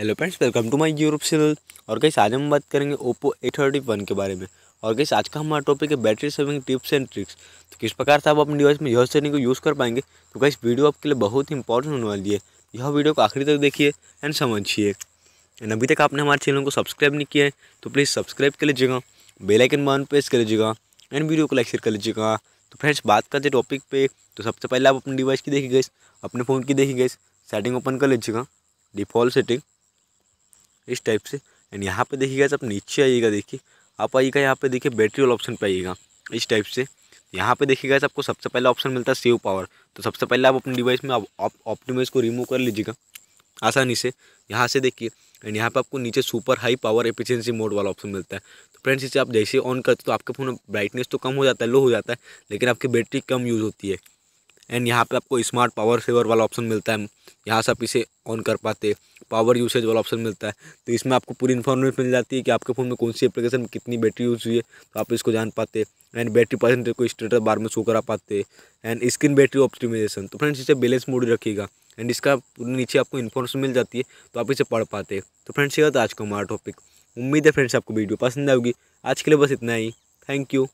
hello friends welcome to my Europe channel और कहीं आज हम बात करेंगे ओप्पो ए थर्टी वन के बारे में और कहीं आज का हमारा टॉपिक है battery saving tips and tricks तो किस प्रकार से आप अपने डिवाइस में यह सेटिंग को यूज़ कर पाएंगे तो कहीं वीडियो आपके लिए बहुत ही इंपॉर्टेंट होने वाली है यह वीडियो को आखिरी तक देखिए एंड समझिए एंड अभी तक आपने हमारे चैनल को सब्सक्राइब नहीं किया है तो प्लीज़ सब्सक्राइब कर लीजिएगा बेलाइकन बन प्रेस कर लीजिएगा एंड वीडियो को लाइक शेयर कर लीजिएगा तो फ्रेंड्स बात करते टॉपिक पे तो सबसे पहले आप अपने डिवाइस की देखिए गई अपने फ़ोन की देखिए गई सेटिंग ओपन कर लीजिएगा डिफ़ॉल्ट सेटिंग इस टाइप से एंड यहाँ पे देखिएगा आप नीचे आइएगा देखिए आप आइएगा यहाँ पे देखिए बैटरी वाला ऑप्शन पे आइएगा इस टाइप से यहाँ पे देखिएगा आपको सबसे पहला ऑप्शन मिलता है सेव पावर तो सबसे पहले आप अपने डिवाइस में आप ऑप्टिमाइज को रिमूव कर लीजिएगा आसानी से यहाँ से देखिए एंड यहाँ पे आपको नीचे super high power efficiency mode वाला ऑप्शन मिलता है तो फ्रेंड्स इसे आप जैसे ऑन करते हो तो आपके फ़ोन में ब्राइटनेस तो कम हो जाता है लो हो जाता है लेकिन आपकी बैटरी कम यूज़ होती है एंड यहाँ पे आपको स्मार्ट पावर सेवर वाला ऑप्शन मिलता है यहाँ से आप इसे ऑन कर पाते पावर यूसेज वाला ऑप्शन मिलता है तो इसमें आपको पूरी इन्फॉर्मेशन मिल जाती है कि आपके फ़ोन में कौन सी एप्लीकेशन में कितनी बैटरी यूज़ हुई है तो आप इसको जान पाते एंड बैटरी परसेंटेज को स्टेटस बार में शो करा पाते एंड स्क्रीन बैटरी ऑप्टिमाइजेशन तो फ्रेंड्स इसे बैलेंस मोड रखिएगा एंड इसका नीचे आपको इन्फॉर्मेशन मिल जाती है तो आप इसे पढ़ पाते तो फ्रेंड्स ये था आज का हमारा टॉपिक उम्मीद है फ्रेंड्स आपको वीडियो पसंद आएगी आज के लिए बस इतना ही थैंक यू